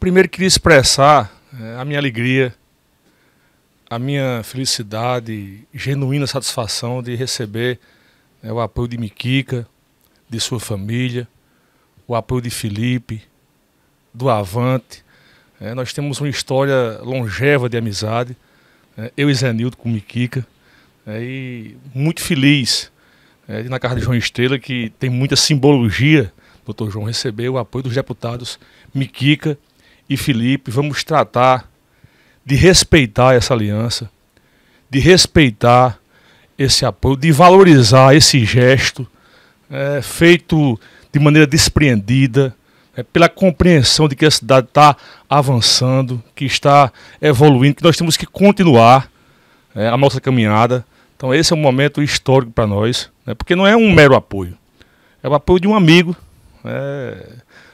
Primeiro queria expressar eh, a minha alegria, a minha felicidade, genuína satisfação de receber eh, o apoio de Miquica, de sua família, o apoio de Felipe, do Avante. Eh, nós temos uma história longeva de amizade, eu e Zé Nildo com Miquica, e muito feliz de, na casa de João Estrela, que tem muita simbologia, doutor João, receber o apoio dos deputados Miquica e Felipe, vamos tratar de respeitar essa aliança, de respeitar esse apoio, de valorizar esse gesto é, feito de maneira despreendida, é, pela compreensão de que a cidade está avançando, que está evoluindo, que nós temos que continuar é, a nossa caminhada. Então esse é um momento histórico para nós, né, porque não é um mero apoio, é o apoio de um amigo, é,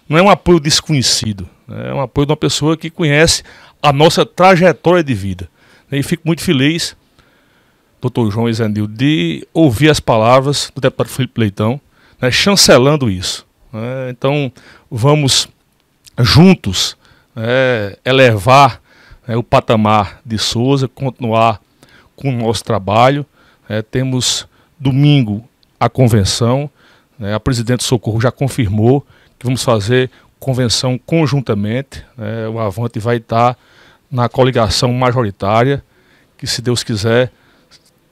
não é um apoio desconhecido. Né? É um apoio de uma pessoa que conhece a nossa trajetória de vida. Né? E fico muito feliz, doutor João Isanil, de ouvir as palavras do deputado Felipe Leitão, né, chancelando isso. Né? então, vamos juntos elevar o patamar de Souza, continuar com o nosso trabalho. temos domingo a convenção, a presidente Socorro já confirmou que vamos fazer convenção conjuntamente. Né, o Avante vai estar na coligação majoritária, que se Deus quiser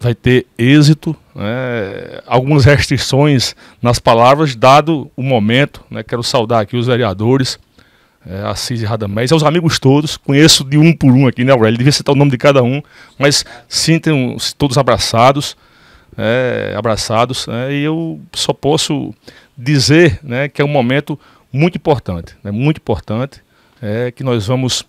vai ter êxito. Né, algumas restrições nas palavras, dado o momento. Né, quero saudar aqui os vereadores, é, Assis e Radamés, aos amigos todos, conheço de um por um aqui, né, Aurélio? Devia citar o nome de cada um, mas sintam-se todos abraçados, é, abraçados, né? e eu só posso dizer né, que é um momento muito importante, né, muito importante, é, que nós vamos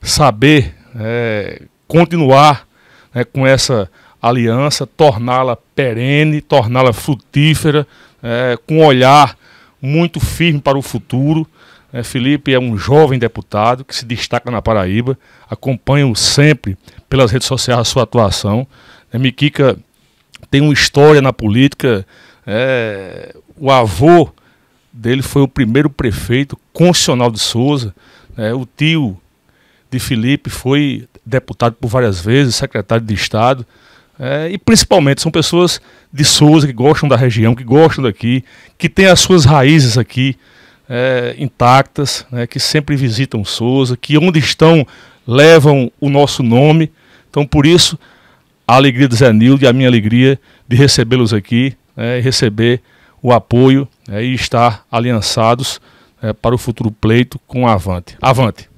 saber é, continuar né, com essa aliança, torná-la perene, torná-la frutífera, é, com um olhar muito firme para o futuro. É, Felipe é um jovem deputado que se destaca na Paraíba, acompanho sempre pelas redes sociais a sua atuação. É, Miquica tem uma história na política, é, o avô dele foi o primeiro prefeito, Constitucional de Souza. Né? O tio de Felipe foi deputado por várias vezes, secretário de Estado. É, e principalmente são pessoas de Souza que gostam da região, que gostam daqui, que têm as suas raízes aqui é, intactas, né, que sempre visitam Souza, que onde estão levam o nosso nome. Então, por isso, a alegria do Zé Nildo e a minha alegria de recebê-los aqui né? e receber o apoio né, e estar aliançados é, para o futuro pleito com a Avante. Avante!